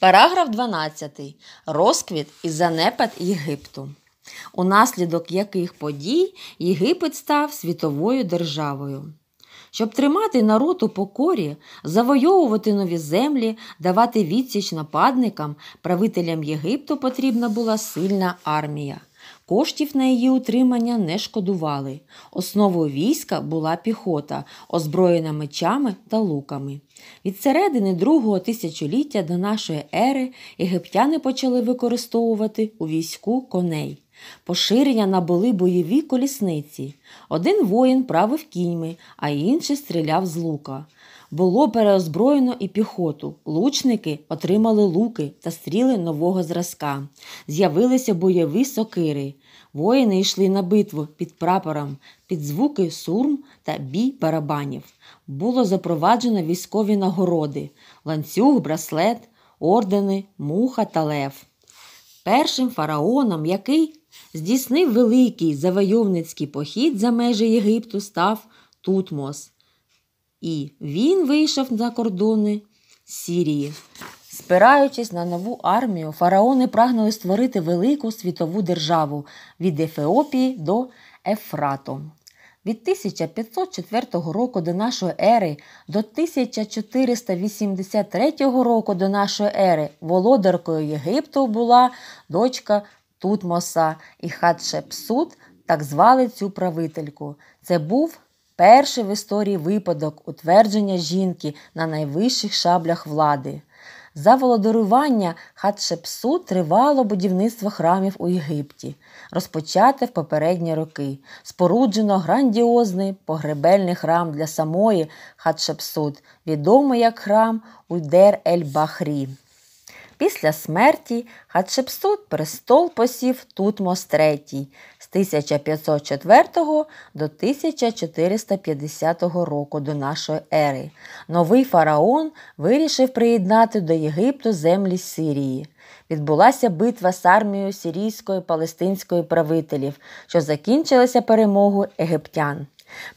Параграф 12. Розквіт і занепад Єгипту. Унаслідок яких подій Єгипет став світовою державою. Щоб тримати народ у покорі, завойовувати нові землі, давати відсіч нападникам, правителям Єгипту потрібна була сильна армія. Коштів на її утримання не шкодували. Основою війська була піхота, озброєна мечами та луками. Від середини другого тисячоліття до нашої ери єгиптяни почали використовувати у війську коней. Поширення набули бойові колісниці. Один воїн правив кіньми, а інший стріляв з лука. Було переозброєно і піхоту. Лучники отримали луки та стріли нового зразка. З'явилися бойові сокири. Воїни йшли на битву під прапором, під звуки сурм та бій барабанів. Було запроваджено військові нагороди, ланцюг, браслет, ордени, муха та лев. Першим фараоном, який здійснив великий завойовницький похід за межі Єгипту, став Тутмос. І він вийшов за кордони Сірії. Спираючись на нову армію, фараони прагнули створити велику світову державу від Ефеопії до Ефрату. Від 1504 року до нашої ери до 1483 року до нашої ери володаркою Єгипту була дочка Тутмоса і Хатшепсут, так звали цю правительку. Це був Перший в історії випадок утвердження жінки на найвищих шаблях влади. За володарування Хатшепсу тривало будівництво храмів у Єгипті, розпочате в попередні роки. Споруджено грандіозний погребельний храм для самої Хатшепсут, відомий як храм Уйдер Ель Бахрі. Після смерті Хатшепсут престол посів Тутмос III, з 1504 до 1450 року до нашої ери. Новий фараон вирішив приєднати до Єгипту землі Сирії. Відбулася битва з армією сирійської палестинської правителів, що закінчилася перемогою египтян.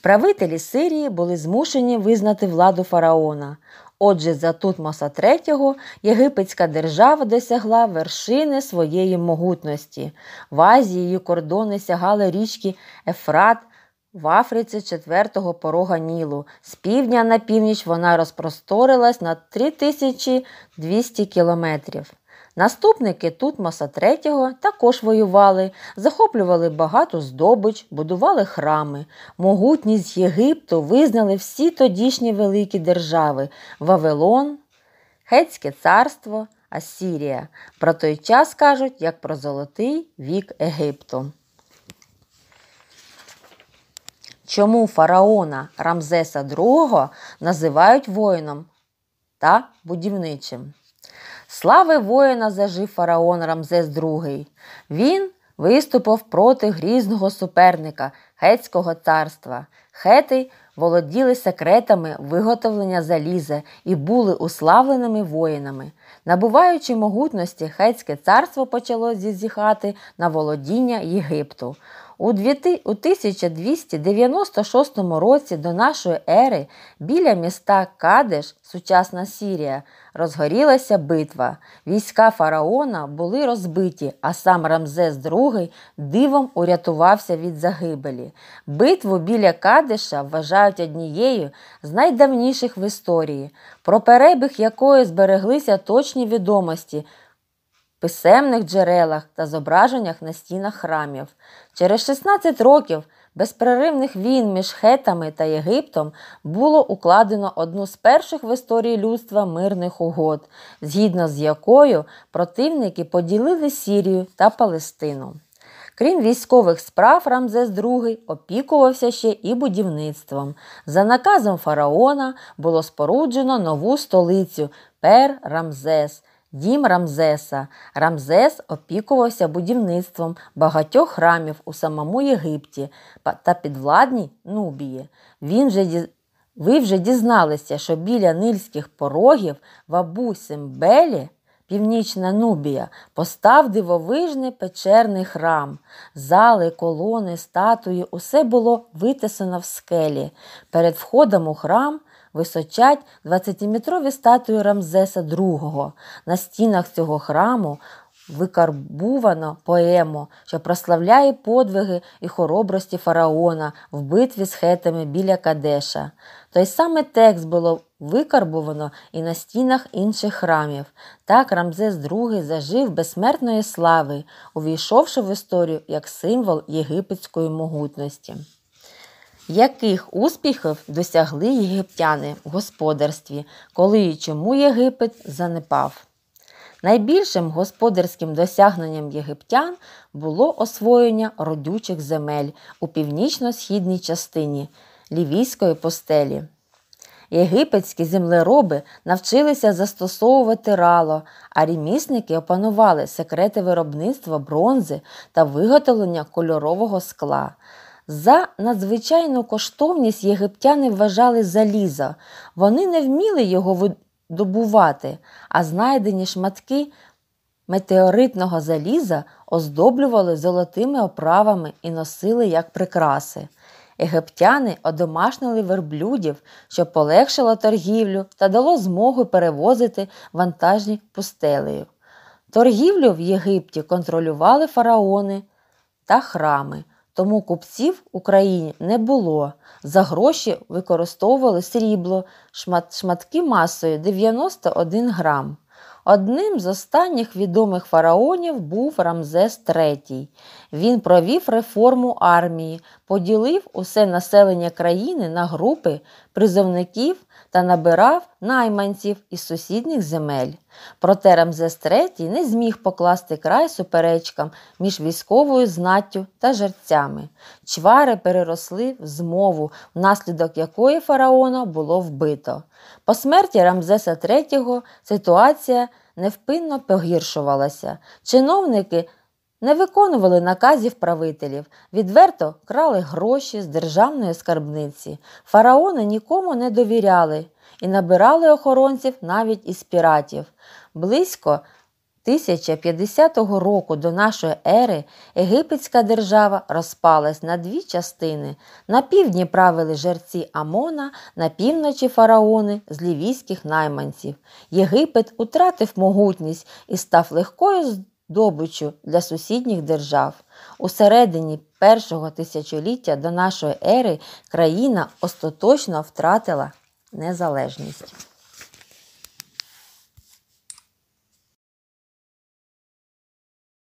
Правителі Сирії були змушені визнати владу фараона. Отже, за Тутмоса III Єгипетська держава досягла вершини своєї могутності. В Азії її кордони сягали річки Ефрат. В Африці четвертого порога Нілу. З півдня на північ вона розпросторилась на 3200 кілометрів. Наступники Тутмоса III також воювали, захоплювали багато здобич, будували храми. Могутність Єгипту визнали всі тодішні великі держави Вавилон, Хетське царство, Асірія. Про той час кажуть як про золотий вік Єгипту. Чому фараона Рамзеса II називають воїном та будівничим? Слави воїна зажив фараон Рамзес II. Він виступив проти грізного суперника Хетського царства. Хети володіли секретами виготовлення заліза і були уславленими воїнами. Набуваючи могутності, Хетське царство почало зізіхати на володіння Єгипту. У 1296 році до нашої ери біля міста Кадеш, сучасна Сірія, розгорілася битва. Війська фараона були розбиті, а сам Рамзес II дивом урятувався від загибелі. Битву біля Кадеша вважають однією з найдавніших в історії, про перебіг якої збереглися точні відомості писемних джерелах та зображеннях на стінах храмів. Через 16 років безперервних війн між Хетами та Єгиптом було укладено одну з перших в історії людства мирних угод, згідно з якою противники поділили Сірію та Палестину. Крім військових справ, Рамзес II опікувався ще і будівництвом. За наказом фараона було споруджено нову столицю Пер Рамзес, Дім Рамзеса. Рамзес опікувався будівництвом багатьох храмів у самому Єгипті та підвладній Нубії. Він же Ви вже дізналися, що біля нильських порогів в Абу Симбелі, північна Нубія, постав дивовижний печерний храм. Зали, колони, статуї, усе було витисано в скелі. Перед входом у храм височать 20-метрові статуї Рамзеса II. На стінах цього храму викарбувано поему, що прославляє подвиги і хоробрості фараона в битві з хетами біля Кадеша. Той саме текст було викарбувано і на стінах інших храмів. Так Рамзес II зажив безсмертної слави, увійшовши в історію як символ єгипетської могутності яких успіхів досягли єгиптяни в господарстві, коли і чому Єгипет занепав? Найбільшим господарським досягненням єгиптян було освоєння родючих земель у північно-східній частині Лівійської постелі. Єгипетські землероби навчилися застосовувати рало, а ремісники опанували секрети виробництва бронзи та виготовлення кольорового скла. За надзвичайну коштовність єгиптяни вважали заліза. Вони не вміли його видобувати, а знайдені шматки метеоритного заліза оздоблювали золотими оправами і носили як прикраси. Єгиптяни одомашнили верблюдів, що полегшило торгівлю та дало змогу перевозити вантажні пустелею. Торгівлю в Єгипті контролювали фараони та храми тому купців в Україні не було. За гроші використовували срібло, шмат, шматки масою 91 грам. Одним з останніх відомих фараонів був Рамзес III. Він провів реформу армії, поділив усе населення країни на групи призовників та набирав найманців із сусідніх земель. Проте Рамзес III не зміг покласти край суперечкам між військовою знаттю та жерцями. Чвари переросли в змову, внаслідок якої фараона було вбито. По смерті Рамзеса III ситуація невпинно погіршувалася. Чиновники не виконували наказів правителів, відверто крали гроші з державної скарбниці. Фараони нікому не довіряли і набирали охоронців навіть із піратів. Близько 1050 року до нашої ери Єгипетська держава розпалась на дві частини. На півдні правили жерці Амона, на півночі фараони з лівійських найманців. Єгипет утратив могутність і став легкою здобиччю для сусідніх держав. У середині першого тисячоліття до нашої ери країна остаточно втратила незалежність.